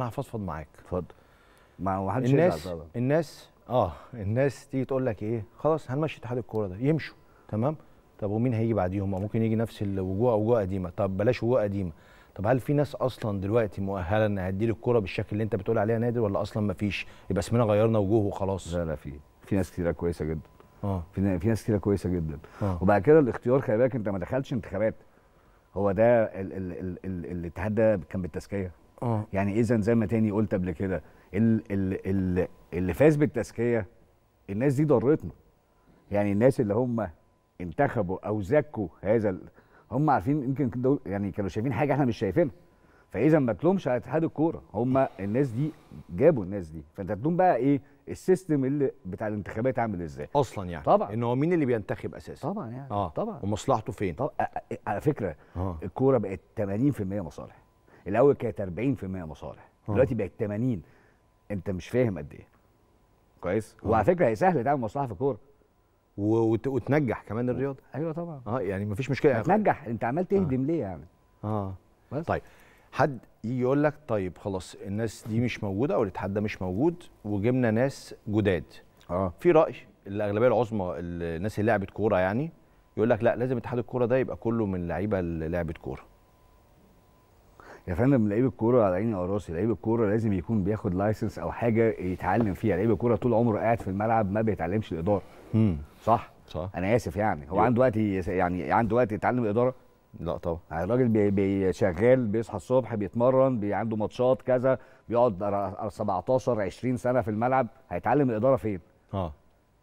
انا هفضفض معاك اتفضل ما هو حدش الناس طبعا. الناس اه الناس تيجي تقول لك ايه خلاص هنمشي اتحاد الكوره ده يمشوا تمام طب ومين هيجي بعديهم ممكن يجي نفس الوجوه وجوه قديمه طب بلاش وجوه قديمه طب هل في ناس اصلا دلوقتي مؤهله انها تدير الكوره بالشكل اللي انت بتقول عليها نادر ولا اصلا ما فيش يبقى اسمنا غيرنا وجوه وخلاص لا لا في في ناس كتيره كويسه جدا اه في في ناس كتيره كويسه جدا آه. وبعد كده الاختيار خلي بالك انت ما دخلتش انتخابات هو ده الاتحاد ده كان بالتزكيه آه. يعني اذا زي ما تاني قلت قبل كده اللي, اللي فاز بالتزكيه الناس دي ضرتنا يعني الناس اللي هم انتخبوا او زكوا هذا هم عارفين يمكن دول يعني كانوا شايفين حاجه احنا مش شايفينها فاذا ما تلومش على اتحاد الكوره هم الناس دي جابوا الناس دي فانت تلوم بقى ايه السيستم اللي بتاع الانتخابات عامل ازاي اصلا يعني طبعا ان هو مين اللي بينتخب اساسا طبعا يعني آه. طبعا ومصلحته فين طبعا على فكره آه. الكوره بقت 80% مصالح الاول كانت 40% مصالح آه. دلوقتي بقت 80 انت مش فاهم قد ايه كويس آه. وعلى فكره هي سهل تعمل مصلحه في الكوره وت... وتنجح كمان آه. الرياضه ايوه طبعا اه يعني مفيش مشكله يعني تنجح انت عمال إيه؟ تهدم آه. ليه يعني اه بس. طيب حد يجي يقول لك طيب خلاص الناس دي مش موجوده او الاتحاد ده مش موجود وجبنا ناس جداد اه في راي الاغلبيه العظمى الناس اللي لعبت كوره يعني يقول لك لا لازم اتحاد الكوره ده يبقى كله من لعيبه لعبت كوره يا فندم لعيب الكوره على عيني وراسي لعيب الكوره لازم يكون بياخد لايسنس او حاجه يتعلم فيها لعيب الكوره طول عمره قاعد في الملعب ما بيتعلمش الاداره مم. صح صح انا اسف يعني هو عنده وقت يعني عنده وقت يتعلم الاداره لا طبعا يعني الراجل بي بي شغال بيصحى الصبح بيتمرن بي عنده ماتشات كذا بيقعد 17 20 سنه في الملعب هيتعلم الاداره فين اه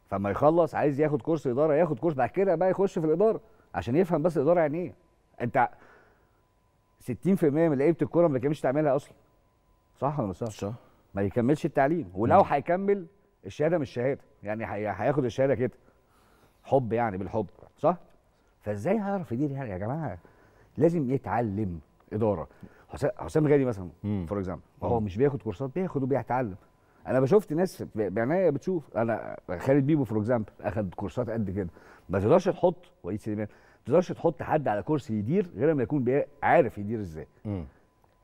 فما يخلص عايز ياخد كورس اداره ياخد كورس بعد كده بقى يخش في الاداره عشان يفهم بس الاداره يعني ايه انت 60% من لعيبه الكوره ما بيكملش تعملها اصلا صح ولا مش صح؟ صح ما يكملش التعليم ولو هيكمل الشهاده مش شهاده يعني هياخد الشهاده كده حب يعني بالحب صح؟ فازاي هيعرف يدير يعني يا جماعه لازم يتعلم اداره حسام غالي مثلا فور اكزامبل هو مش بياخد كورسات بياخد وبيتعلم انا بشوفت ناس بعناية بتشوف انا خالد بيبو فور اكزامبل اخد كورسات قد كده ما تقدرش تحط وليد سليمان تقدرش تحط حد على كرسي يدير غير لما يكون عارف يدير ازاي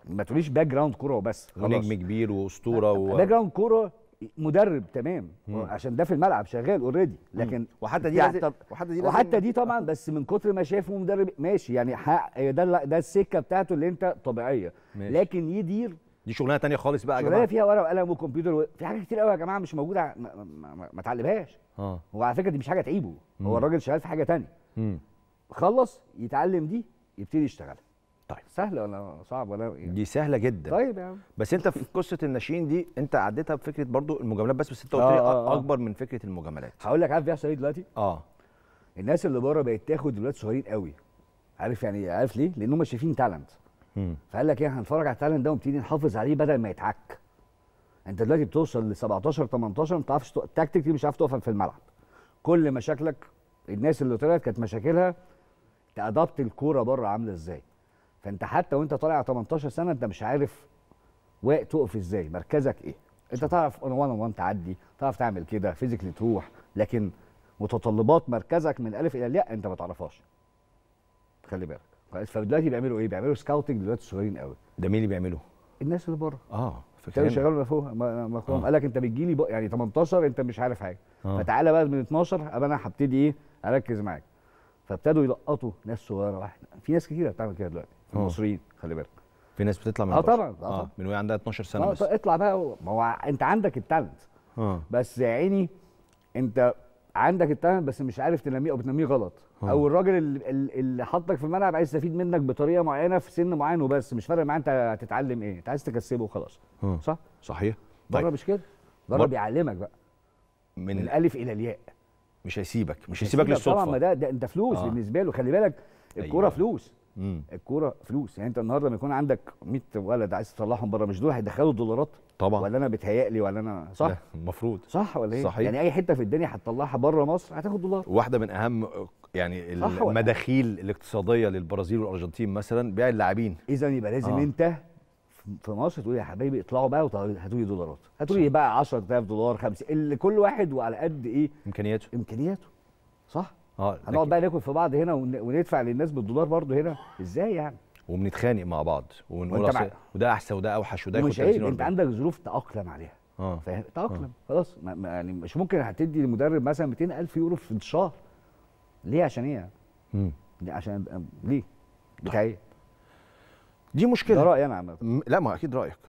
ما تقوليش باك جراوند كوره وبس خلاص نجم كبير واسطوره و... باك جراوند كوره مدرب تمام مم. عشان ده في الملعب شغال اوريدي لكن مم. وحتى دي يعني طب وحتى دي وحتى دي طبعا بس من كتر ما شافه مدرب ماشي يعني حق ده ده السكه بتاعته اللي انت طبيعيه ماشي. لكن يدير دي شغلانه ثانيه خالص بقى يا جماعه شغلانه فيها ورق وقلم وكمبيوتر و... في حاجات كتير قوي يا جماعه مش موجوده ما, ما, ما اه وعلى فكره دي مش حاجه تعيبه هو الراجل شغال في حاجه ثانيه خلص يتعلم دي يبتدي يشتغلها طيب سهله ولا صعبه ولا يعني. دي سهله جدا طيب يا عم بس انت في قصه الناشئين دي انت عديتها بفكره برضو المجاملات بس بس انت قلت لي آه, آه،, آه. اكبر آه. من فكره المجاملات هقول لك عارف بيحصل ايه دلوقتي اه الناس اللي بره بقت تاخد دلوقتي صغيرين قوي عارف يعني إيه؟ عارف ليه لان هم شايفين تالنت فقال لك ايه هنتفرج على التالنت ده ونبتدي نحافظ عليه بدل ما يتعك انت دلوقتي بتوصل ل 17 18 ما بتعرفش التكتيك دي مش عارف تقف في الملعب كل مشاكلك الناس اللي طلعت كانت مشاكلها تأدبت الكوره بره عامله ازاي فانت حتى وانت طالع 18 سنه انت مش عارف تقف ازاي مركزك ايه انت تعرف ان وان وان تعدي تعرف تعمل كده فيزيكلي تروح لكن متطلبات مركزك من الف الى الياء انت ما تعرفهاش خلي بالك فدلوقتي بيعملوا ايه بيعملوا سكاوتنج دلوقتي صغيرين قوي ده مين اللي بيعمله الناس اللي بره اه شغال ما فوق ما آه. قال لك انت بتجي لي يعني 18 انت مش عارف حاجه آه. فتعالى بقى من 12 ابقى انا هبتدي ايه اركز معاك فابتدوا يلقطوا ناس صغيره واحده في ناس كتيره بتعمل كده دلوقتي اه. المصريين خلي بالك في ناس بتطلع من اه طبعا اه, آه، من وهي عندها 12 سنه آه، بس اطلع بقى ما هو انت عندك التالنت بس يا عيني انت عندك التالنت بس مش عارف تنميه او بتنميه غلط ها. او الراجل اللي, اللي حطك في الملعب عايز يستفيد منك بطريقه معينه في سن معين وبس مش فارق معاه انت هتتعلم ايه انت عايز تكسبه وخلاص صح صحيح بره طيب. مش كده بره بيعلمك بقى من, من الالف الى الياء مش هيسيبك مش هيسيبك للصدفه طبعا ما ده, ده انت فلوس آه. بالنسبه له خلي بالك أيوة. الكوره أيوة. فلوس الكوره فلوس يعني انت النهارده لما يكون عندك 100 ولد عايز تطلعهم بره مش دول هيدخلوا دولارات طبعا ولا انا لي ولا انا صح المفروض صح ولا ايه صحيح. يعني اي حته في الدنيا هتطلعها بره مصر هتاخد دولار واحده من اهم يعني المداخيل الاقتصاديه للبرازيل والارجنتين مثلا بيع اللاعبين اذا يبقى لازم آه. انت في مصر تقول يا حبايبي اطلعوا بقى وهاتوا لي دولارات هاتوا لي بقى 10000 دولار 5 اللي كل واحد وعلى قد ايه امكانياته امكانياته صح اه هنقعد بقى ناكل في بعض هنا وندفع للناس بالدولار برضه هنا ازاي يعني وبنتخانق مع بعض ونقول مع... وده احسن وده اوحش وده مش 30 انت عندك ظروف تاقلم عليها اه تاقلم آه. خلاص ما... يعني مش ممكن هتدي لمدرب مثلا 200000 يورو في الشهر ليه عشان ايه يعني؟ عشان ليه بتاع ايه دي مشكله ده رايي انا عامه لا ما اكيد رايك